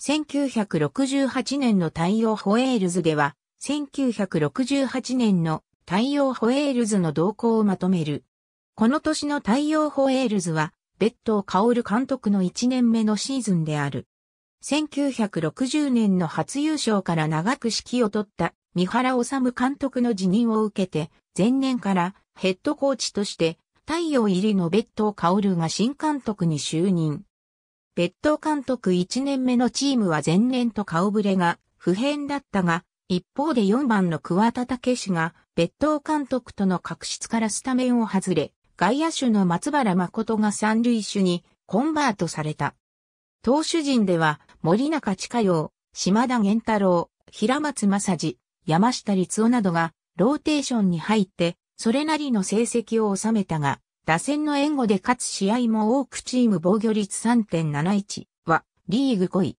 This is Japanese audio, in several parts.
1968年の太陽ホエールズでは、1968年の太陽ホエールズの動向をまとめる。この年の太陽ホエールズは、ベッ別当薫監督の1年目のシーズンである。1960年の初優勝から長く指揮を取った三原治監督の辞任を受けて、前年からヘッドコーチとして、太陽入りのベッ別当薫が新監督に就任。別当監督1年目のチームは前年と顔ぶれが不変だったが、一方で4番の桑田武氏が別当監督との確執からスタメンを外れ、外野手の松原誠が三塁手にコンバートされた。投手陣では森中地下陽、島田源太郎、平松正治、山下律夫などがローテーションに入って、それなりの成績を収めたが、打線の援護で勝つ試合も多くチーム防御率3.71はリーグ5位。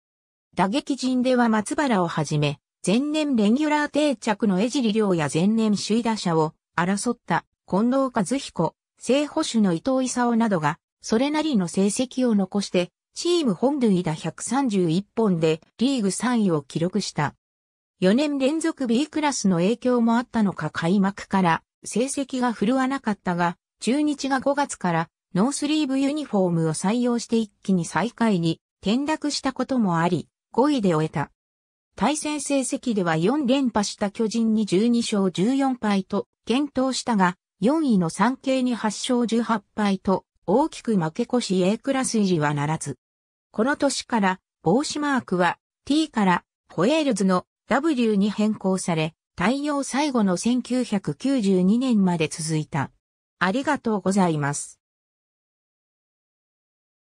打撃陣では松原をはじめ、前年レギュラー定着の江尻亮や前年首位打者を争った近藤和彦、正捕手の伊藤勲などが、それなりの成績を残して、チーム本塁打131本でリーグ3位を記録した。4年連続 B クラスの影響もあったのか開幕から成績が振るわなかったが、中日が5月からノースリーブユニフォームを採用して一気に最下位に転落したこともあり、5位で終えた。対戦成績では4連覇した巨人に12勝14敗と検討したが、4位の産経に8勝18敗と大きく負け越し A クラス維持はならず。この年から帽子マークは T からホエールズの W に変更され、対応最後の1992年まで続いた。ありがとうございます。